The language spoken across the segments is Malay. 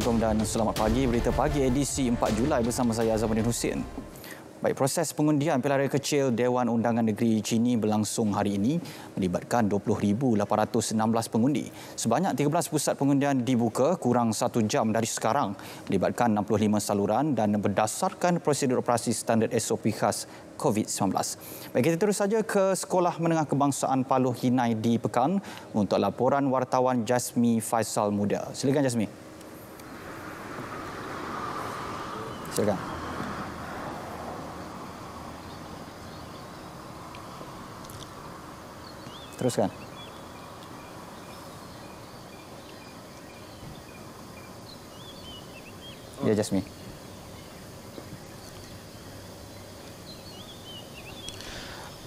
Assalamualaikum dan selamat pagi. Berita pagi edisi 4 Julai bersama saya Azamuddin Hussein. Baik proses pengundian pilihan kecil Dewan Undangan Negeri Cini berlangsung hari ini melibatkan 20,816 pengundi. Sebanyak 13 pusat pengundian dibuka kurang satu jam dari sekarang melibatkan 65 saluran dan berdasarkan prosedur operasi standard SOP khas COVID-19. Baik, kita terus saja ke Sekolah Menengah Kebangsaan Paloh Hinai di Pekan untuk laporan wartawan Jasmi Faisal Muda. Silakan Jasmi. Silakan. Teruskan. Ya, Jasmine.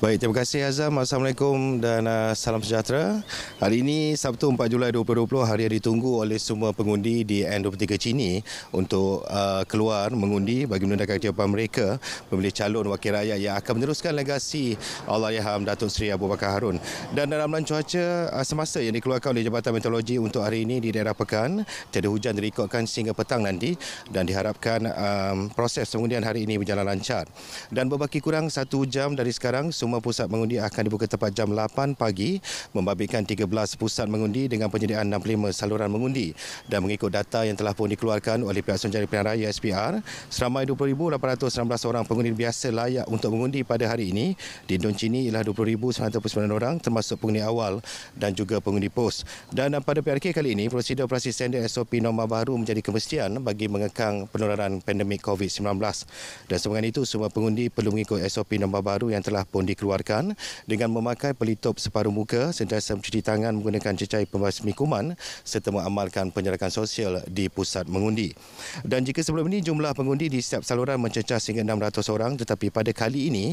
Baik, terima kasih Azam. Assalamualaikum dan uh, salam sejahtera. Hari ini Sabtu 4 Julai 2020 hari yang ditunggu oleh semua pengundi di N23 Cini untuk uh, keluar mengundi bagi menandakan kehidupan mereka pemilih calon wakil rakyat yang akan meneruskan legasi Allahyarham Datuk Seri Abu Bakar Harun. Dan dalam cuaca uh, semasa yang dikeluarkan oleh Jabatan Meteorologi untuk hari ini di daerah Pekan, tiada hujan direkodkan sehingga petang nanti dan diharapkan um, proses pengundian hari ini berjalan lancar. Dan berbaki kurang satu jam dari sekarang, semua utama pusat mengundi akan dibuka tepat jam 8 pagi membabitkan 13 pusat mengundi dengan penyediaan 65 saluran mengundi dan mengikut data yang telah pun dikeluarkan oleh pihak Sunjari Pilihan Raya SPR seramai 20,819 orang pengundi biasa layak untuk mengundi pada hari ini di Dun Cini ialah 20,199 orang termasuk pengundi awal dan juga pengundi pos dan pada PRK kali ini prosedur operasi standar SOP norma baru menjadi kemestian bagi mengekang penularan pandemik COVID-19 dan sebagainya itu semua pengundi perlu mengikut SOP nombor baru yang telah pun dikeluarkan dikeluarkan dengan memakai pelitup separuh muka, sentiasa mencuci tangan menggunakan cecair pembasmi kuman serta mengamalkan penjarakan sosial di pusat mengundi. Dan jika sebelum ini jumlah pengundi di setiap saluran mencecah sehingga 600 orang tetapi pada kali ini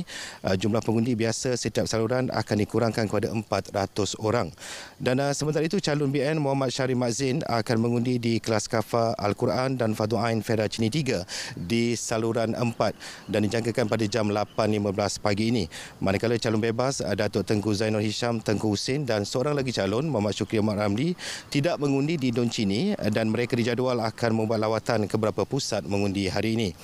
uh, jumlah pengundi biasa setiap saluran akan dikurangkan kepada 400 orang. Dan uh, sementara itu calon BN Muhammad Syari Mazin akan mengundi di kelas kafa Al-Quran dan Fadu Ain Fera Cini 3 di saluran 4 dan dijangkakan pada jam 8.15 pagi ini. Manakala calon bebas eh, Datuk Tengku Zainul Hisham Tengku Hussein dan seorang lagi calon Muhammad Syukri Ahmad Ramli tidak mengundi di Don Cini eh, dan mereka dijadual akan membuat lawatan ke beberapa pusat mengundi hari ini.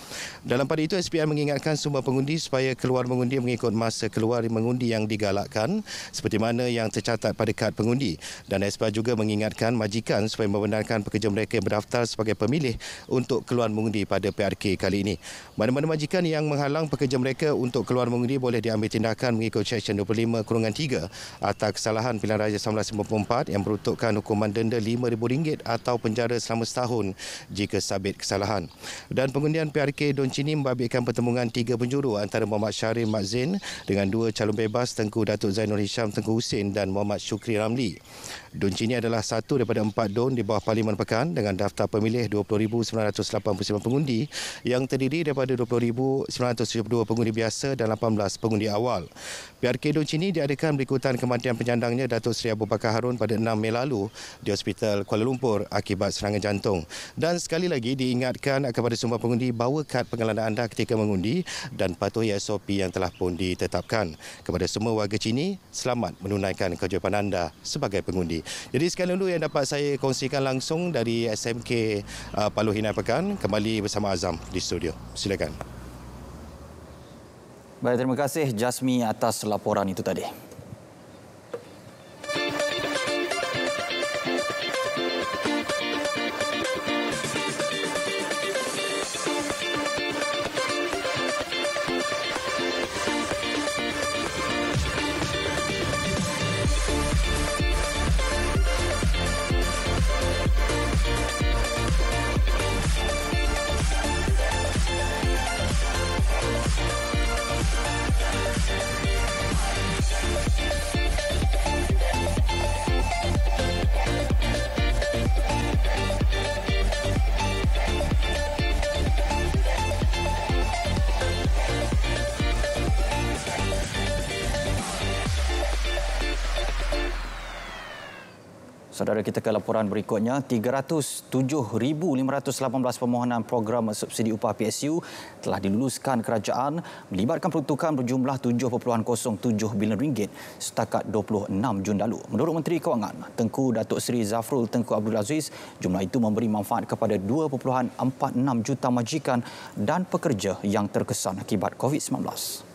Dalam pada itu SPR mengingatkan semua pengundi supaya keluar mengundi mengikut masa keluar mengundi yang digalakkan seperti mana yang tercatat pada kad pengundi dan SPR juga mengingatkan majikan supaya membenarkan pekerja mereka yang berdaftar sebagai pemilih untuk keluar mengundi pada PRK kali ini. Mana-mana majikan yang menghalang pekerja mereka untuk keluar mengundi boleh diambil tindakan dikenakan mengikut Seksyen 25 kurungan 3 atas kesalahan pilihan raja 1994 yang peruntukkan hukuman denda RM5,000 atau penjara selama setahun jika sabit kesalahan. Dan pengundian PRK Don Cini membabitkan pertemuan tiga penjuru antara Muhammad Syarif Mak Zain dengan dua calon bebas Tengku Datuk Zainul Hisham Tengku Hussein dan Muhammad Syukri Ramli. Don Cini adalah satu daripada empat don di bawah Parlimen Pekan dengan daftar pemilih 20,989 pengundi yang terdiri daripada 20,972 pengundi biasa dan 18 pengundi awal meninggal. PRK Dunci ini diadakan berikutan kematian penyandangnya Datuk Seri Abu Bakar Harun pada 6 Mei lalu di Hospital Kuala Lumpur akibat serangan jantung. Dan sekali lagi diingatkan kepada semua pengundi bawa kad pengenalan anda ketika mengundi dan patuhi SOP yang telah pun ditetapkan. Kepada semua warga Cini, selamat menunaikan kewajipan anda sebagai pengundi. Jadi sekali dulu yang dapat saya kongsikan langsung dari SMK uh, Paluh Hinai Pekan, kembali bersama Azam di studio. Silakan. Baik, terima kasih Jasmi atas laporan itu tadi. Saudara kita ke laporan berikutnya, 307,518 permohonan program subsidi upah PSU telah diluluskan kerajaan melibatkan peruntukan berjumlah 7.07 bilion ringgit setakat 26 Jun lalu. Menurut Menteri Kewangan, Tengku Datuk Seri Zafrul Tengku Abdul Aziz, jumlah itu memberi manfaat kepada 2.46 juta majikan dan pekerja yang terkesan akibat COVID-19.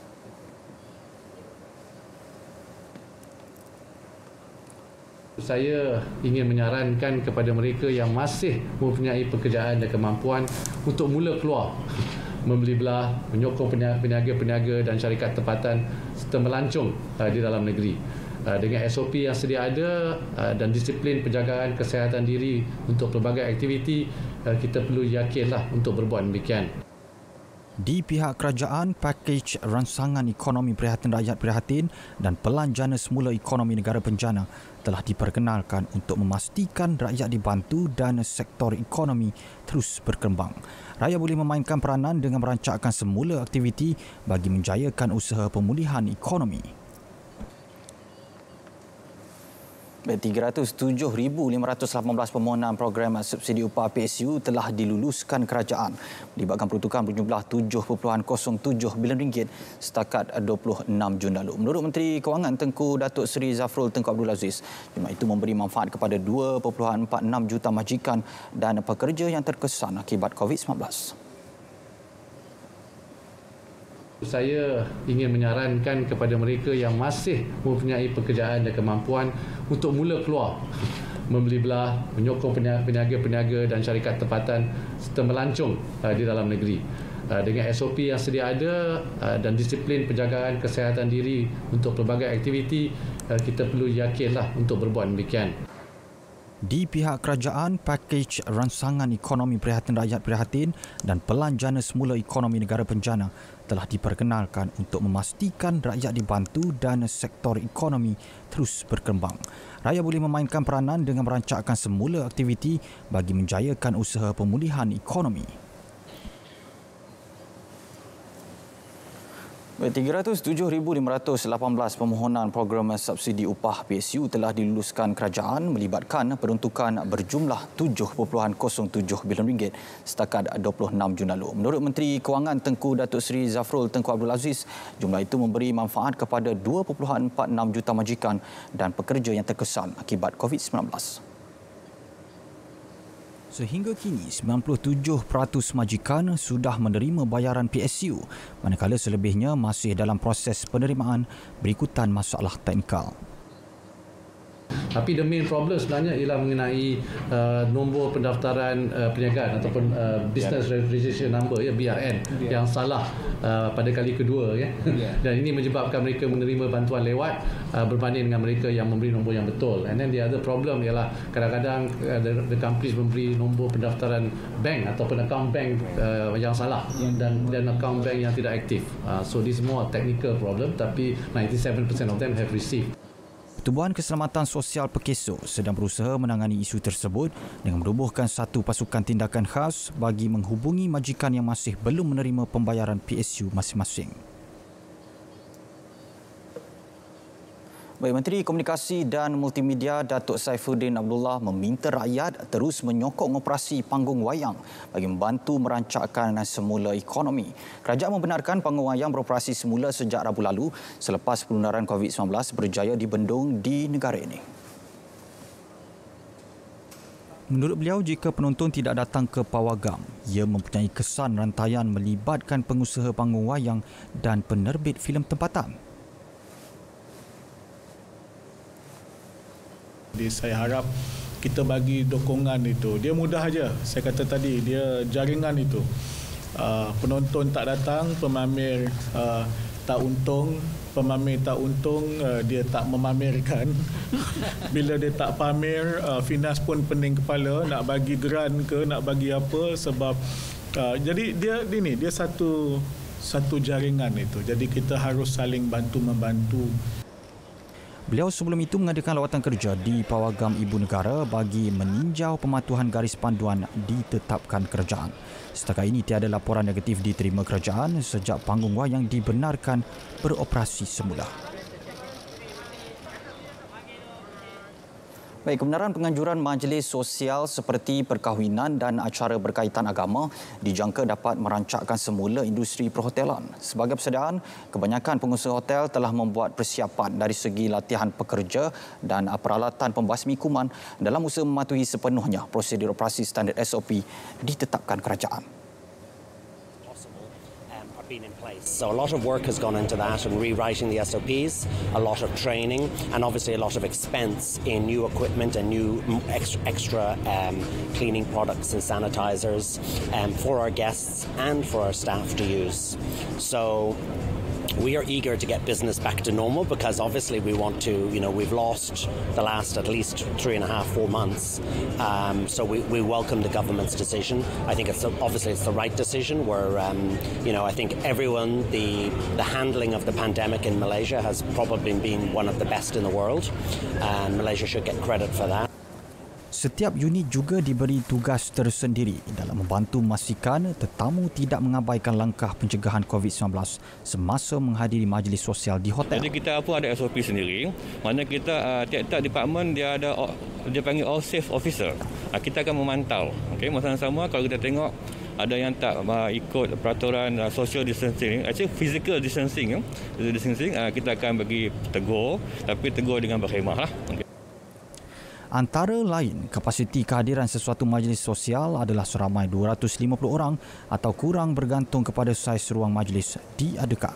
saya ingin menyarankan kepada mereka yang masih mempunyai pekerjaan dan kemampuan untuk mula keluar membeli belah, menyokong peniaga-peniaga dan syarikat tempatan serta melancong uh, di dalam negeri. Uh, dengan SOP yang sedia ada uh, dan disiplin penjagaan kesihatan diri untuk pelbagai aktiviti, kita perlu yakinlah untuk berbuat demikian. Di pihak kerajaan, pakej ransangan ekonomi prihatin rakyat prihatin dan pelan jana semula ekonomi negara penjana telah diperkenalkan untuk memastikan rakyat dibantu dan sektor ekonomi terus berkembang. Rakyat boleh memainkan peranan dengan merancangkan semula aktiviti bagi menjayakan usaha pemulihan ekonomi. 307,518 eh, permohonan program subsidi upah PSU telah diluluskan kerajaan melibatkan peruntukan berjumlah 7.07 bilion ringgit setakat 26 Jun lalu. Menurut Menteri Kewangan Tengku Datuk Seri Zafrul Tengku Abdul Aziz, jumlah itu memberi manfaat kepada 2.46 juta majikan dan pekerja yang terkesan akibat COVID-19. Saya ingin menyarankan kepada mereka yang masih mempunyai pekerjaan dan kemampuan untuk mula keluar membeli belah, menyokong peniaga-peniaga dan syarikat tempatan serta melancong uh, di dalam negeri. Uh, dengan SOP yang sedia ada uh, dan disiplin penjagaan kesihatan diri untuk pelbagai aktiviti, kita perlu yakinlah untuk berbuat demikian. Di pihak kerajaan, pakej ransangan ekonomi prihatin rakyat prihatin dan pelan jana semula ekonomi negara penjana telah diperkenalkan untuk memastikan rakyat dibantu dan sektor ekonomi terus berkembang. Rakyat boleh memainkan peranan dengan merancangkan semula aktiviti bagi menjayakan usaha pemulihan ekonomi. 307,518 permohonan program subsidi upah PSU telah diluluskan kerajaan melibatkan peruntukan berjumlah 7.07 bilion ringgit setakat 26 Jun lalu. Menurut Menteri Kewangan Tengku Datuk Seri Zafrul Tengku Abdul Aziz, jumlah itu memberi manfaat kepada 2.46 juta majikan dan pekerja yang terkesan akibat COVID-19. Sehingga kini, 97% majikan sudah menerima bayaran PSU manakala selebihnya masih dalam proses penerimaan berikutan masalah teknikal. Tapi the main problem sebenarnya ialah mengenai uh, nombor pendaftaran uh, perniagaan ataupun uh, business yeah. registration number ya BRN yeah. yang salah uh, pada kali kedua ya. Yeah. Dan ini menyebabkan mereka menerima bantuan lewat uh, berbanding dengan mereka yang memberi nombor yang betul. And then the other problem ialah kadang-kadang uh, the, the companies memberi nombor pendaftaran bank ataupun account bank uh, yang salah dan dan account bank yang tidak aktif. Uh, so this more technical problem tapi 97% of them have received Tubuhan Keselamatan Sosial Pekeso sedang berusaha menangani isu tersebut dengan merubuhkan satu pasukan tindakan khas bagi menghubungi majikan yang masih belum menerima pembayaran PSU masing-masing. Baik, Menteri Komunikasi dan Multimedia Datuk Saifuddin Abdullah meminta rakyat terus menyokong operasi panggung wayang bagi membantu merancakkan semula ekonomi. Kerajaan membenarkan panggung wayang beroperasi semula sejak Rabu lalu selepas penularan COVID-19 berjaya dibendung di negara ini. Menurut beliau, jika penonton tidak datang ke Pawagam, ia mempunyai kesan rantaian melibatkan pengusaha panggung wayang dan penerbit filem tempatan. Jadi saya harap kita bagi dokongan itu. Dia mudah aja. Saya kata tadi dia jaringan itu. Uh, penonton tak datang, pemamer uh, tak untung, pemamer tak untung, uh, dia tak memamerkan. Bila dia tak pamer, uh, Finas pun pening kepala nak bagi geran ke, nak bagi apa sebab uh, jadi dia ini dia satu satu jaringan itu. Jadi kita harus saling bantu membantu. Beliau sebelum itu mengadakan lawatan kerja di Pawagam Ibu Negara bagi meninjau pematuhan garis panduan ditetapkan kerajaan. Setakat ini tiada laporan negatif diterima kerajaan sejak panggung wayang dibenarkan beroperasi semula. Baik, kebenaran penganjuran majlis sosial seperti perkahwinan dan acara berkaitan agama dijangka dapat merancakkan semula industri perhotelan. Sebagai persediaan, kebanyakan pengusaha hotel telah membuat persiapan dari segi latihan pekerja dan peralatan pembasmi kuman dalam usaha mematuhi sepenuhnya prosedur operasi standar SOP ditetapkan kerajaan. been in place. So a lot of work has gone into that and rewriting the SOPs, a lot of training, and obviously a lot of expense in new equipment and new extra, extra um, cleaning products and sanitizers um, for our guests and for our staff to use. So we are eager to get business back to normal because obviously we want to, you know, we've lost the last at least three and a half, four months. Um, so we, we, welcome the government's decision. I think it's obviously it's the right decision. Where um, you know, I think everyone the the handling of the pandemic in Malaysia has probably been one of the best in the world, and um, Malaysia should get credit for that. setiap unit juga diberi tugas tersendiri dalam membantu memastikan tetamu tidak mengabaikan langkah pencegahan COVID-19 semasa menghadiri majlis sosial di hotel. Jadi kita pun ada SOP sendiri, mana kita uh, tiap-tiap departemen dia ada dia panggil all safe officer. Ah, kita akan memantau. Okay, masa sama kalau kita tengok ada yang tak uh, ikut peraturan social distancing actually physical distancing ya. distancing kita akan bagi tegur tapi tegur dengan berkhemah lah. Okay. Antara lain, kapasiti kehadiran sesuatu majlis sosial adalah seramai 250 orang atau kurang bergantung kepada saiz ruang majlis diadakan.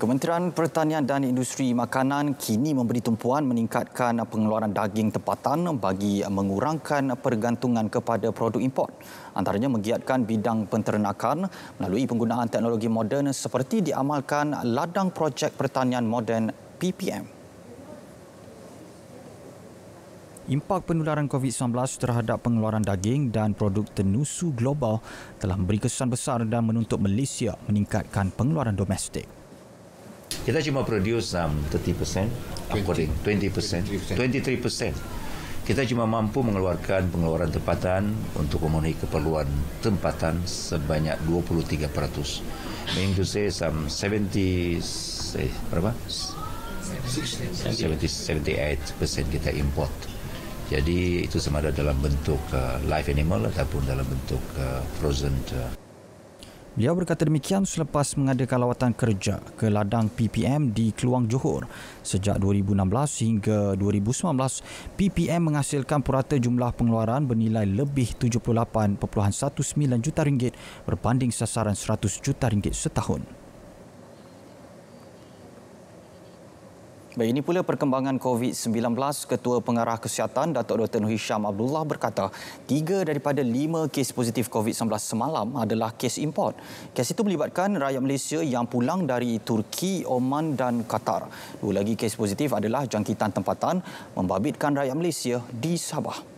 Kementerian Pertanian dan Industri Makanan kini memberi tumpuan meningkatkan pengeluaran daging tempatan bagi mengurangkan pergantungan kepada produk import. Antaranya menggiatkan bidang penternakan melalui penggunaan teknologi moden seperti diamalkan ladang projek pertanian moden ppm. Impak penularan COVID-19 terhadap pengeluaran daging dan produk tenusu global telah memberi kesan besar dan menuntut Malaysia meningkatkan pengeluaran domestik. Kita cuma produce um, 30% according 20%, 20% 23%. Kita cuma mampu mengeluarkan pengeluaran tempatan untuk memenuhi keperluan tempatan sebanyak 23%. Meaning to say some 70 say, berapa? 78% kita import. Jadi itu sama ada dalam bentuk uh, live animal ataupun dalam bentuk uh, frozen. Uh. Beliau berkata demikian selepas mengadakan lawatan kerja ke ladang PPM di Keluang Johor. Sejak 2016 hingga 2019, PPM menghasilkan purata jumlah pengeluaran bernilai lebih 78.19 juta ringgit berbanding sasaran 100 juta ringgit setahun. Baik, ini pula perkembangan COVID-19. Ketua Pengarah Kesihatan Datuk Dr. Nur Hisham Abdullah berkata, tiga daripada lima kes positif COVID-19 semalam adalah kes import. Kes itu melibatkan rakyat Malaysia yang pulang dari Turki, Oman dan Qatar. Dua lagi kes positif adalah jangkitan tempatan membabitkan rakyat Malaysia di Sabah.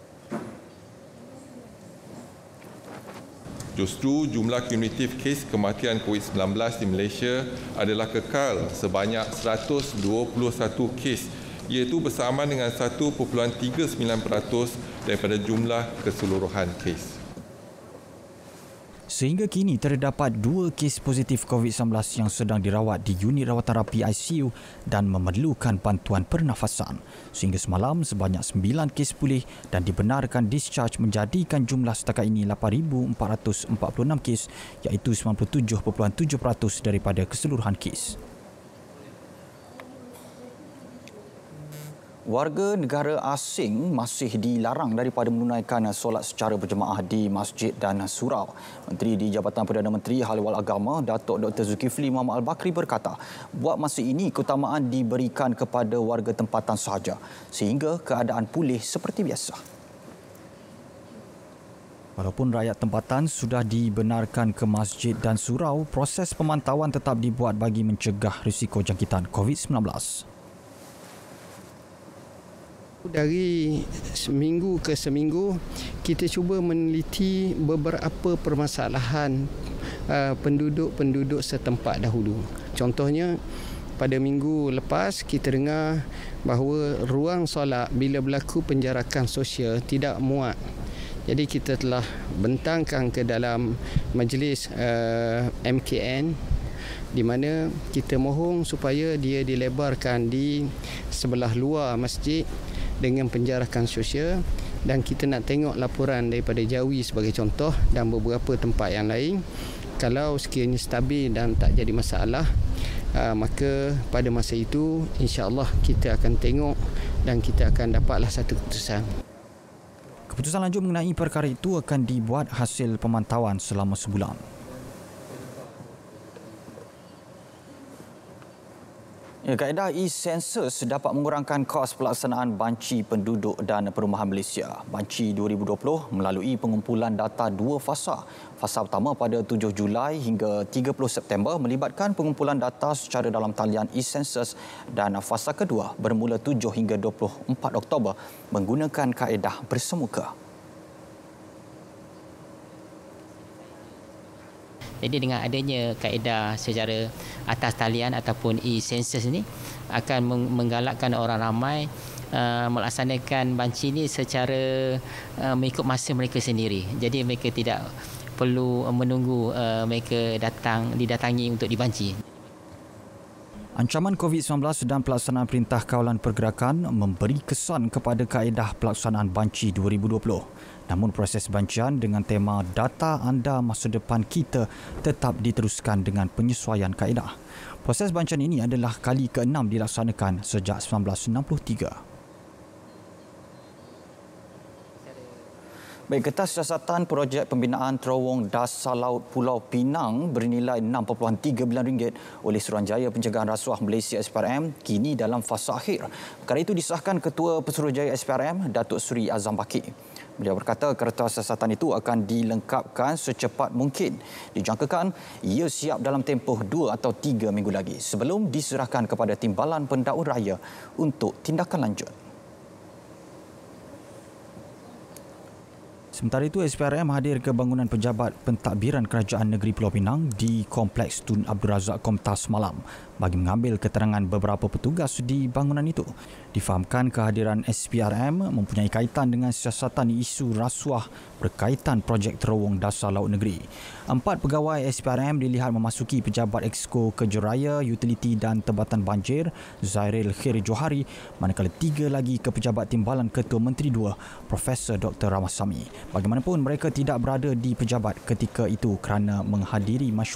justru jumlah kumulatif kes kematian COVID-19 di Malaysia adalah kekal sebanyak 121 kes iaitu bersamaan dengan 1.39% daripada jumlah keseluruhan kes. Sehingga kini terdapat dua kes positif COVID-19 yang sedang dirawat di unit rawatan rapi ICU dan memerlukan bantuan pernafasan. Sehingga semalam sebanyak sembilan kes pulih dan dibenarkan discharge menjadikan jumlah setakat ini 8,446 kes iaitu 97.7% daripada keseluruhan kes. Warga negara asing masih dilarang daripada menunaikan solat secara berjemaah di masjid dan surau. Menteri di Jabatan Perdana Menteri Halwal Agama, Datuk Dr. Zulkifli Muhammad Al-Bakri berkata, buat masa ini keutamaan diberikan kepada warga tempatan sahaja sehingga keadaan pulih seperti biasa. Walaupun rakyat tempatan sudah dibenarkan ke masjid dan surau, proses pemantauan tetap dibuat bagi mencegah risiko jangkitan COVID-19 dari seminggu ke seminggu kita cuba meneliti beberapa permasalahan uh, penduduk-penduduk setempat dahulu. Contohnya pada minggu lepas kita dengar bahawa ruang solat bila berlaku penjarakan sosial tidak muat. Jadi kita telah bentangkan ke dalam majlis uh, MKN di mana kita mohon supaya dia dilebarkan di sebelah luar masjid dengan penjarakan sosial dan kita nak tengok laporan daripada Jawi sebagai contoh dan beberapa tempat yang lain kalau sekiranya stabil dan tak jadi masalah ah, maka pada masa itu insyaAllah kita akan tengok dan kita akan dapatlah satu keputusan Keputusan lanjut mengenai perkara itu akan dibuat hasil pemantauan selama sebulan. Ya, kaedah e-census dapat mengurangkan kos pelaksanaan banci penduduk dan perumahan Malaysia. Banci 2020 melalui pengumpulan data dua fasa. Fasa pertama pada 7 Julai hingga 30 September melibatkan pengumpulan data secara dalam talian e-census dan fasa kedua bermula 7 hingga 24 Oktober menggunakan kaedah bersemuka. Jadi dengan adanya kaedah secara atas talian ataupun e-census ini akan menggalakkan orang ramai Uh, melaksanakan banci ini secara uh, mengikut masa mereka sendiri. Jadi mereka tidak perlu menunggu uh, mereka datang didatangi untuk dibanci. Ancaman COVID-19 dan pelaksanaan Perintah Kawalan Pergerakan memberi kesan kepada kaedah pelaksanaan banci 2020. Namun proses bancian dengan tema data anda masa depan kita tetap diteruskan dengan penyesuaian kaedah. Proses bancian ini adalah kali ke-6 dilaksanakan sejak 1963. Baik, kertas siasatan projek pembinaan terowong dasar laut Pulau Pinang bernilai RM6.3 bilion ringgit oleh Suruhanjaya Pencegahan Rasuah Malaysia SPRM kini dalam fasa akhir. Perkara itu disahkan Ketua Pesuruhjaya SPRM, Datuk Seri Azam Bakir. Beliau berkata kertas siasatan itu akan dilengkapkan secepat mungkin. Dijangkakan ia siap dalam tempoh dua atau tiga minggu lagi sebelum diserahkan kepada Timbalan pendakwa Raya untuk tindakan lanjut. Sementara itu, SPRM hadir ke bangunan pejabat pentadbiran Kerajaan Negeri Pulau Pinang di Kompleks Tun Abdul Razak Komtas malam bagi mengambil keterangan beberapa petugas di bangunan itu. Difahamkan kehadiran SPRM mempunyai kaitan dengan siasatan isu rasuah berkaitan projek terowong dasar laut negeri. Empat pegawai SPRM dilihat memasuki pejabat Exco Kejuraya, Utiliti dan Tebatan Banjir, Zairil Khir Johari, manakala tiga lagi ke pejabat timbalan Ketua Menteri dua, Profesor Dr. Ramasami. Bagaimanapun, mereka tidak berada di pejabat ketika itu kerana menghadiri masyarakat.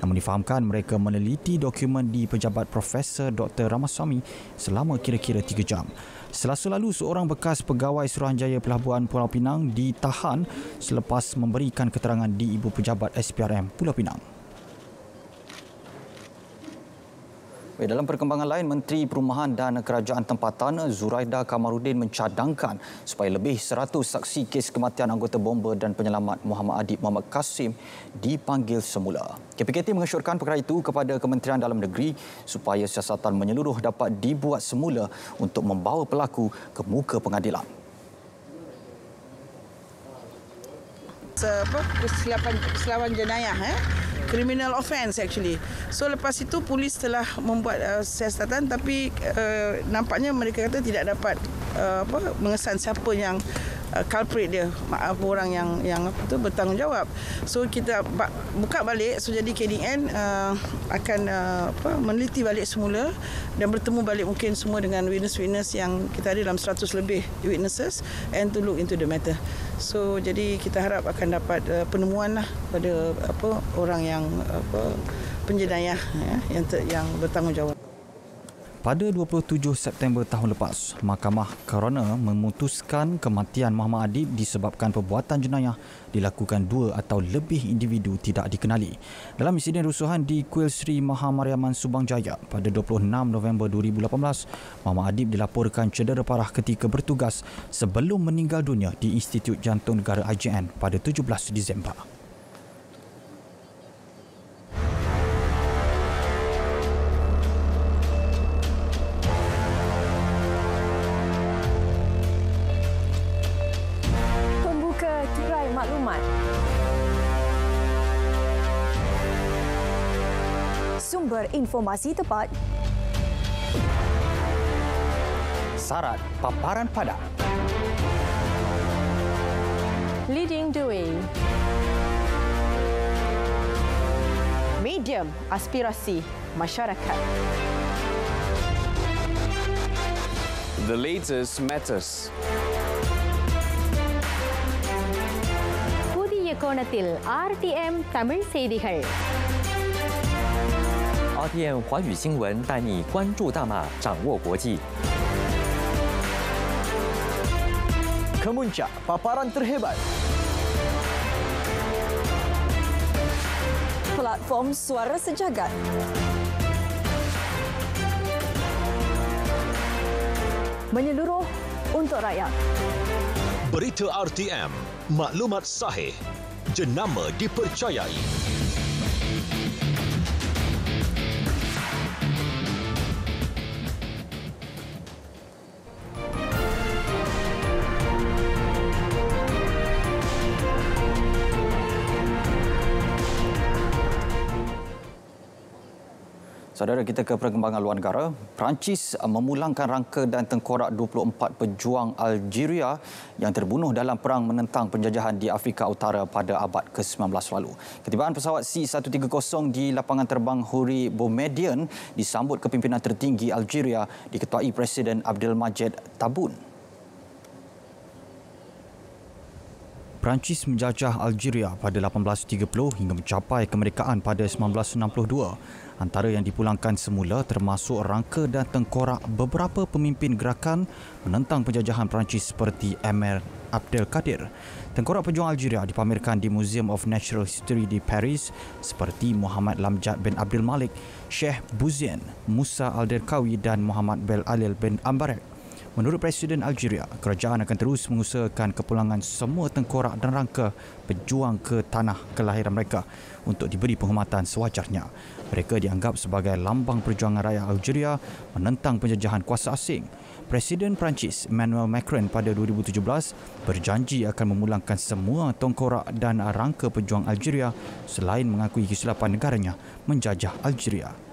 Namun difahamkan mereka meneliti dokumen statement di pejabat Profesor Dr. Ramaswamy selama kira-kira 3 jam. Selasa lalu, seorang bekas pegawai Suruhanjaya Pelabuhan Pulau Pinang ditahan selepas memberikan keterangan di Ibu Pejabat SPRM Pulau Pinang. Eh, dalam perkembangan lain, Menteri Perumahan dan Kerajaan Tempatan eh, Zuraida Kamarudin mencadangkan supaya lebih 100 saksi kes kematian anggota bomba dan penyelamat Muhammad Adib Muhammad Kasim dipanggil semula. KPKT mengesyorkan perkara itu kepada Kementerian Dalam Negeri supaya siasatan menyeluruh dapat dibuat semula untuk membawa pelaku ke muka pengadilan. Apa? Kesilapan, kesilapan jenayah. Eh? criminal offence actually. So lepas itu polis telah membuat uh, siasatan tapi uh, nampaknya mereka kata tidak dapat uh, apa mengesan siapa yang uh, culprit dia. Maaf orang yang yang apa tu bertanggungjawab. So kita buka balik so jadi KDN uh, akan uh, apa meneliti balik semula dan bertemu balik mungkin semua dengan witness-witness yang kita ada dalam 100 lebih witnesses and to look into the matter. So jadi kita harap akan dapat uh, penemuan lah pada apa orang yang yang apa penjenayah ya, yang ter, yang bertanggungjawab. Pada 27 September tahun lepas, Mahkamah Corona memutuskan kematian Muhammad Adib disebabkan perbuatan jenayah dilakukan dua atau lebih individu tidak dikenali. Dalam insiden rusuhan di Kuil Sri Mahamariaman Subang Jaya pada 26 November 2018, Muhammad Adib dilaporkan cedera parah ketika bertugas sebelum meninggal dunia di Institut Jantung Negara IJN pada 17 Disember. informasi tepat. Sarat paparan padat. Leading the way. Medium aspirasi masyarakat. The latest matters. புதிய கோணத்தில் RTM Tamil செய்திகள் RTN 华语新闻带你关注大马，掌握国际。Kemuncak paparan terhebat. Platform suara sejagat. Menyeluruh untuk rakyat. Berita RTM, maklumat sahih, jenama dipercayai. dipercayai. Saudara kita ke perkembangan luar negara. Perancis memulangkan rangka dan tengkorak 24 pejuang Algeria yang terbunuh dalam perang menentang penjajahan di Afrika Utara pada abad ke-19 lalu. Ketibaan pesawat C-130 di lapangan terbang Huri Bomedian disambut kepimpinan tertinggi Algeria diketuai Presiden Abdel Majed Tabun. Perancis menjajah Algeria pada 1830 hingga mencapai kemerdekaan pada 1962. Antara yang dipulangkan semula termasuk rangka dan tengkorak beberapa pemimpin gerakan menentang penjajahan Perancis seperti Emir Abdel Kadir. Tengkorak pejuang Algeria dipamerkan di Museum of Natural History di Paris seperti Muhammad Lamjad bin Abdul Malik, Sheikh Buzien, Musa Alderkawi dan Muhammad Bel Alil bin Ambarek. Menurut Presiden Algeria, kerajaan akan terus mengusahakan kepulangan semua tengkorak dan rangka pejuang ke tanah kelahiran mereka untuk diberi penghormatan sewajarnya. Mereka dianggap sebagai lambang perjuangan rakyat Algeria menentang penjajahan kuasa asing. Presiden Perancis Emmanuel Macron pada 2017 berjanji akan memulangkan semua tongkorak dan rangka pejuang Algeria selain mengakui kesilapan negaranya menjajah Algeria.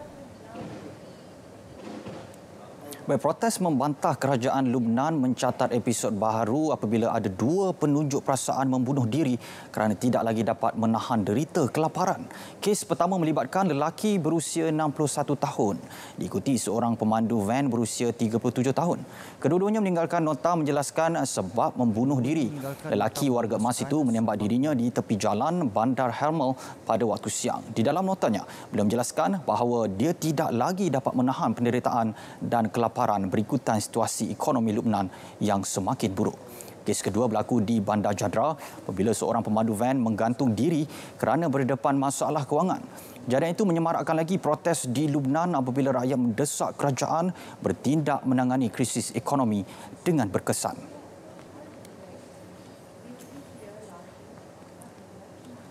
Baik, protes membantah kerajaan Lubnan mencatat episod baru apabila ada dua penunjuk perasaan membunuh diri kerana tidak lagi dapat menahan derita kelaparan. Kes pertama melibatkan lelaki berusia 61 tahun diikuti seorang pemandu van berusia 37 tahun. Kedua-duanya meninggalkan nota menjelaskan sebab membunuh diri. Lelaki warga emas itu menembak dirinya di tepi jalan Bandar Helmel pada waktu siang. Di dalam notanya, beliau menjelaskan bahawa dia tidak lagi dapat menahan penderitaan dan kelaparan paparan berikutan situasi ekonomi Lubnan yang semakin buruk. Kes kedua berlaku di Bandar Jadra apabila seorang pemandu van menggantung diri kerana berdepan masalah kewangan. Jadian itu menyemarakkan lagi protes di Lubnan apabila rakyat mendesak kerajaan bertindak menangani krisis ekonomi dengan berkesan.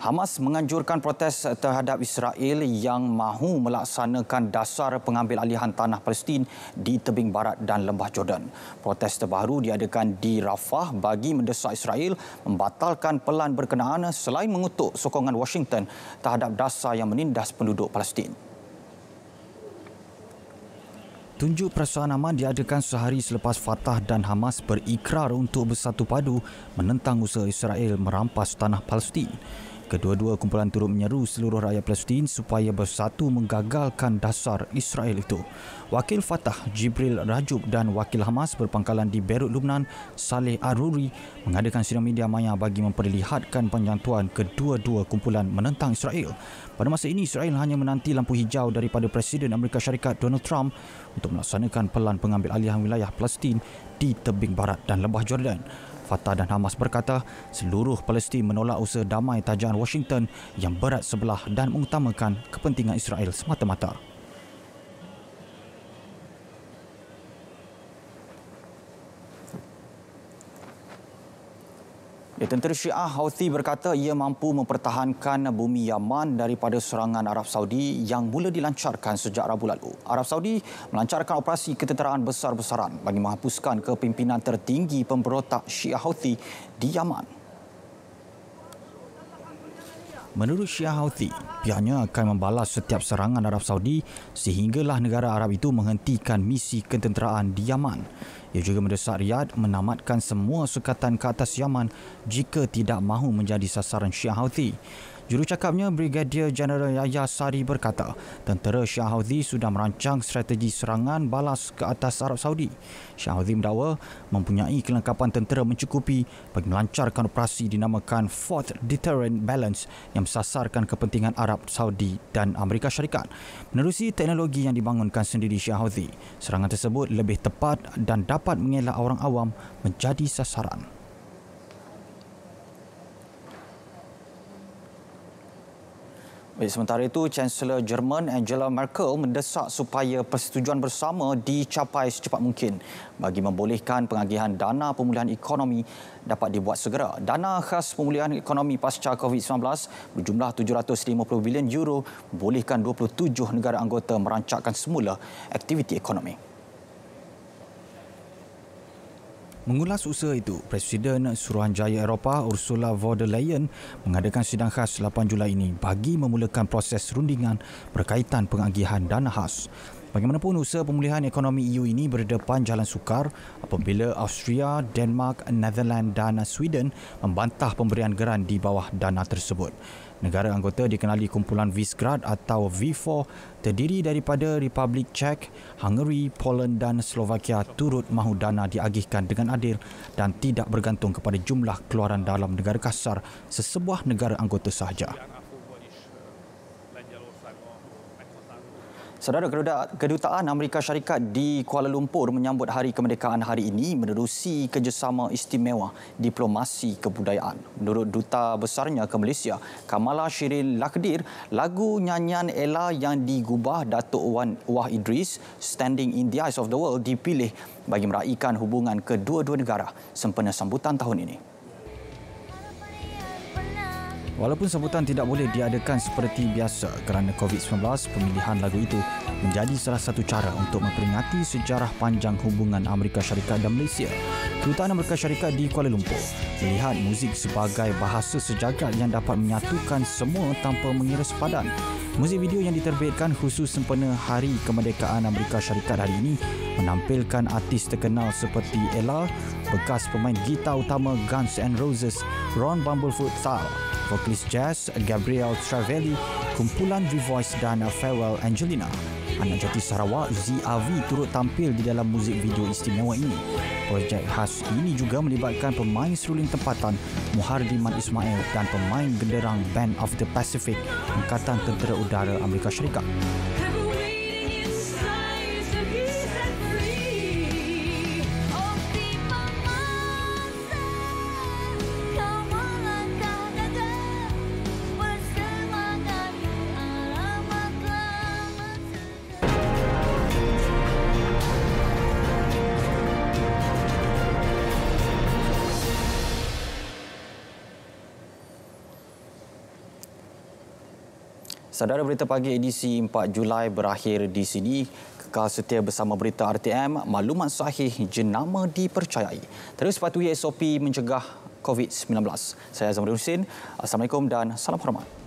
Hamas menganjurkan protes terhadap Israel yang mahu melaksanakan dasar pengambil alihan tanah Palestin di tebing barat dan lembah Jordan. Protes terbaru diadakan di Rafah bagi mendesak Israel membatalkan pelan berkenaan selain mengutuk sokongan Washington terhadap dasar yang menindas penduduk Palestin. Tunjuk perasaan aman diadakan sehari selepas Fatah dan Hamas berikrar untuk bersatu padu menentang usaha Israel merampas tanah Palestin. Kedua-dua kumpulan turut menyeru seluruh rakyat Palestin supaya bersatu menggagalkan dasar Israel itu. Wakil Fatah Jibril Rajub dan wakil Hamas berpangkalan di Beirut Lubnan Saleh Aruri mengadakan sidang media maya bagi memperlihatkan penyatuan kedua-dua kumpulan menentang Israel. Pada masa ini Israel hanya menanti lampu hijau daripada Presiden Amerika Syarikat Donald Trump untuk melaksanakan pelan pengambil alihan wilayah Palestin di tebing barat dan lembah Jordan. Fatah dan Hamas berkata seluruh Palestin menolak usaha damai tajaan Washington yang berat sebelah dan mengutamakan kepentingan Israel semata-mata. Ya, tentera Syiah Houthi berkata ia mampu mempertahankan bumi Yaman daripada serangan Arab Saudi yang mula dilancarkan sejak Rabu lalu. Arab Saudi melancarkan operasi ketenteraan besar-besaran bagi menghapuskan kepimpinan tertinggi pemberontak Syiah Houthi di Yaman. Menurut Syiah Houthi, pihaknya akan membalas setiap serangan Arab Saudi sehinggalah negara Arab itu menghentikan misi ketenteraan di Yaman. Ia juga mendesak Riyadh menamatkan semua sukatan ke atas Yaman jika tidak mahu menjadi sasaran Syiah Houthi. Jurucakapnya Brigadier General Yahya Sari berkata, tentera Shah Houthi sudah merancang strategi serangan balas ke atas Arab Saudi. Shah Houthi mendakwa mempunyai kelengkapan tentera mencukupi bagi melancarkan operasi dinamakan Fourth Deterrent Balance yang sasarkan kepentingan Arab Saudi dan Amerika Syarikat. Menerusi teknologi yang dibangunkan sendiri Shah Houthi, serangan tersebut lebih tepat dan dapat mengelak orang awam menjadi sasaran. Sementara itu, Chancellor Jerman Angela Merkel mendesak supaya persetujuan bersama dicapai secepat mungkin bagi membolehkan pengagihan dana pemulihan ekonomi dapat dibuat segera. Dana khas pemulihan ekonomi pasca COVID-19 berjumlah 750 bilion euro bolehkan 27 negara anggota merancangkan semula aktiviti ekonomi. Mengulas usaha itu, Presiden Suruhanjaya Eropah Ursula von der Leyen mengadakan sidang khas 8 Julai ini bagi memulakan proses rundingan berkaitan pengagihan dana khas. Bagaimanapun usaha pemulihan ekonomi EU ini berdepan jalan sukar apabila Austria, Denmark, Netherlands dan Sweden membantah pemberian geran di bawah dana tersebut. Negara anggota dikenali kumpulan Visegrad atau V4 terdiri daripada Republik Czech, Hungary, Poland dan Slovakia turut mahu dana diagihkan dengan adil dan tidak bergantung kepada jumlah keluaran dalam negara kasar sesebuah negara anggota sahaja. Saudara Kedutaan Amerika Syarikat di Kuala Lumpur menyambut Hari Kemerdekaan hari ini menerusi kerjasama istimewa diplomasi kebudayaan. Menurut Duta Besarnya ke Malaysia, Kamala Shirin Lakdir, lagu nyanyian Ella yang digubah Datuk Wan Wah Idris, Standing in the Eyes of the World, dipilih bagi meraihkan hubungan kedua-dua negara sempena sambutan tahun ini. Walaupun sambutan tidak boleh diadakan seperti biasa kerana COVID-19, pemilihan lagu itu menjadi salah satu cara untuk memperingati sejarah panjang hubungan Amerika Syarikat dan Malaysia. Kedutaan Amerika Syarikat di Kuala Lumpur melihat muzik sebagai bahasa sejagat yang dapat menyatukan semua tanpa mengira sepadan. Muzik video yang diterbitkan khusus sempena Hari Kemerdekaan Amerika Syarikat hari ini menampilkan artis terkenal seperti Ella, bekas pemain gitar utama Guns N' Roses, Ron Bumblefoot Thal, vocalist jazz Gabriel Travelli, kumpulan V-Voice dan Farewell Angelina. Anak jati Sarawak, ZRV turut tampil di dalam muzik video istimewa ini. Projek khas ini juga melibatkan pemain seruling tempatan Muhardiman Ismail dan pemain genderang Band of the Pacific, Angkatan Tentera Udara Amerika Syarikat. Saudara Berita Pagi edisi 4 Julai berakhir di sini. Kekal setia bersama Berita RTM, maklumat sahih jenama dipercayai. Terus patuhi SOP mencegah COVID-19. Saya Azamri Hussein. Assalamualaikum dan salam hormat.